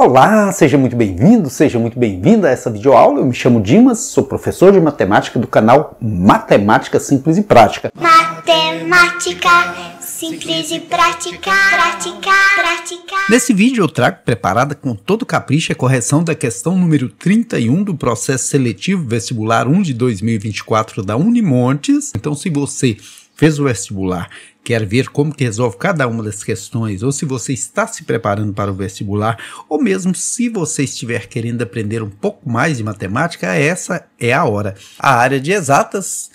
Olá, seja muito bem-vindo, seja muito bem-vinda a essa videoaula. Eu me chamo Dimas, sou professor de matemática do canal Matemática Simples e Prática. Matemática simples e prática, prática, prática. Nesse vídeo eu trago preparada com todo capricho a correção da questão número 31 do processo seletivo vestibular 1 de 2024 da Unimontes. Então se você fez o vestibular Quer ver como que resolve cada uma das questões, ou se você está se preparando para o vestibular, ou mesmo se você estiver querendo aprender um pouco mais de matemática, essa é a hora. A área de exatas,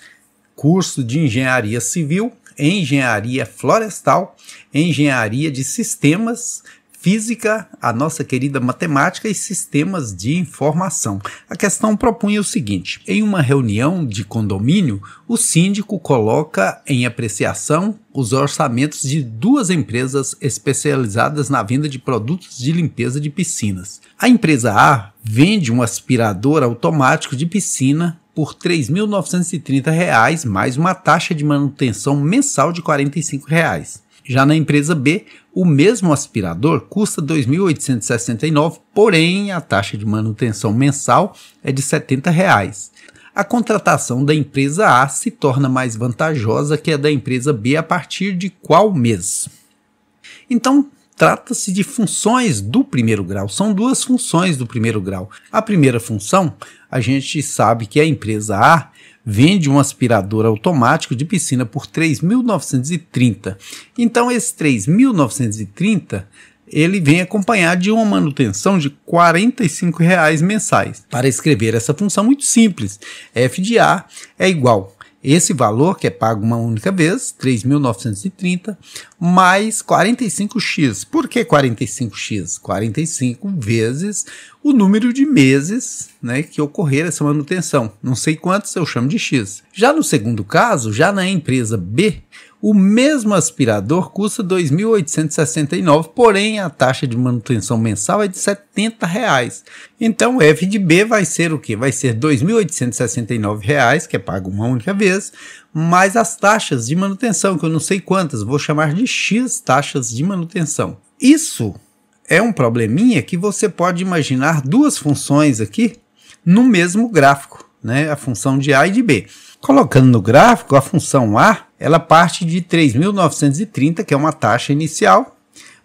curso de engenharia civil, engenharia florestal, engenharia de sistemas, física, a nossa querida matemática e sistemas de informação. A questão propunha o seguinte: em uma reunião de condomínio, o síndico coloca em apreciação os orçamentos de duas empresas especializadas na venda de produtos de limpeza de piscinas. A empresa A vende um aspirador automático de piscina por R$ 3.930 mais uma taxa de manutenção mensal de R$ 45. Reais. Já na empresa B, o mesmo aspirador custa 2.869, porém a taxa de manutenção mensal é de R$ 70. Reais. A contratação da empresa A se torna mais vantajosa que a da empresa B a partir de qual mês? Então, trata-se de funções do primeiro grau. São duas funções do primeiro grau. A primeira função, a gente sabe que a empresa A vende um aspirador automático de piscina por 3.930. Então esse 3.930 ele vem acompanhado de uma manutenção de R$ 45 reais mensais. Para escrever essa função muito simples, FDA é igual esse valor que é pago uma única vez, 3.930, mais 45x. Por que 45x? 45 vezes o número de meses né, que ocorrer essa manutenção. Não sei quantos, eu chamo de X. Já no segundo caso, já na empresa B, o mesmo aspirador custa 2.869, porém a taxa de manutenção mensal é de R$ 70. Reais. Então o F de B vai ser o que? Vai ser R$ 2.869, que é pago uma única vez, mais as taxas de manutenção, que eu não sei quantas, vou chamar de X taxas de manutenção. Isso é um probleminha que você pode imaginar duas funções aqui no mesmo gráfico, né? a função de A e de B. Colocando no gráfico, a função A ela parte de 3.930, que é uma taxa inicial,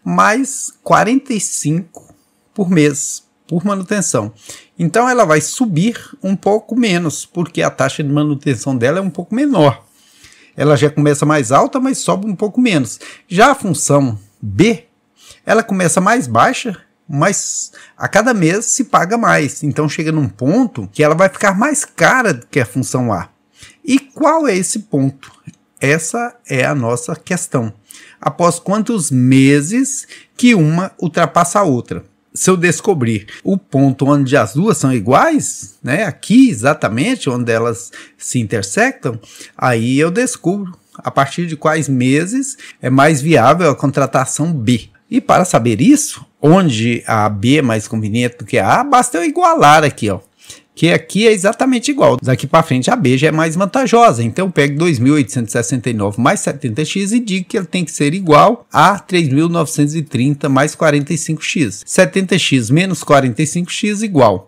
mais 45 por mês, por manutenção. Então ela vai subir um pouco menos, porque a taxa de manutenção dela é um pouco menor. Ela já começa mais alta, mas sobe um pouco menos. Já a função B, ela começa mais baixa, mas a cada mês se paga mais. Então chega num ponto que ela vai ficar mais cara do que a função A. E qual é esse ponto? Essa é a nossa questão. Após quantos meses que uma ultrapassa a outra? Se eu descobrir o ponto onde as duas são iguais, né, aqui exatamente onde elas se intersectam, aí eu descubro a partir de quais meses é mais viável a contratação B. E para saber isso, onde a B é mais conveniente do que a A, basta eu igualar aqui, ó. Que aqui é exatamente igual. Daqui para frente a B já é mais vantajosa. Então eu pego 2.869 mais 70x e digo que ele tem que ser igual a 3.930 mais 45x. 70x menos 45x igual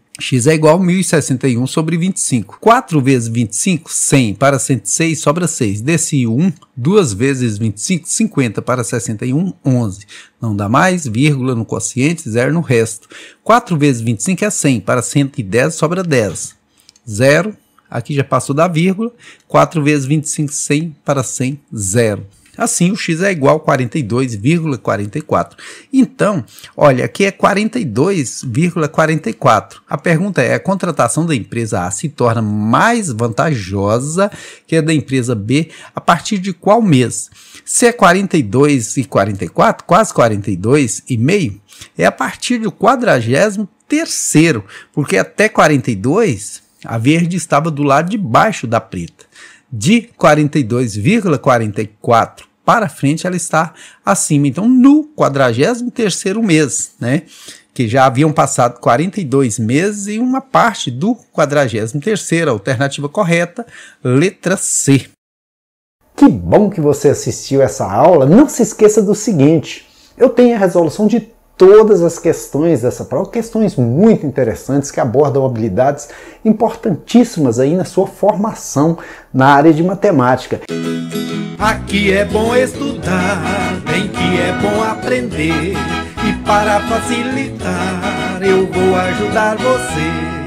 x é igual a 1061 sobre 25. 4 vezes 25, 100. Para 106, sobra 6. Desse 1, 2 vezes 25, 50. Para 61, 11. Não dá mais, vírgula no quociente, zero no resto. 4 vezes 25 é 100. Para 110, sobra 10. Zero. Aqui já passou da vírgula. 4 vezes 25, 100. Para 100, zero. Assim, o x é igual a 42,44. Então, olha, aqui é 42,44. A pergunta é: a contratação da empresa A se torna mais vantajosa que a da empresa B a partir de qual mês? Se é 42,44, e quase 42,5, e meio, é a partir do 43 terceiro, porque até 42 a verde estava do lado de baixo da preta de 42,44 para frente ela está acima. Então, no 43 mês, né? Que já haviam passado 42 meses e uma parte do 43, alternativa correta, letra C. Que bom que você assistiu essa aula. Não se esqueça do seguinte: eu tenho a resolução de todas as questões dessa prova, questões muito interessantes que abordam habilidades importantíssimas aí na sua formação na área de matemática. Aqui é bom estudar, bem que é bom aprender e para facilitar eu vou ajudar você.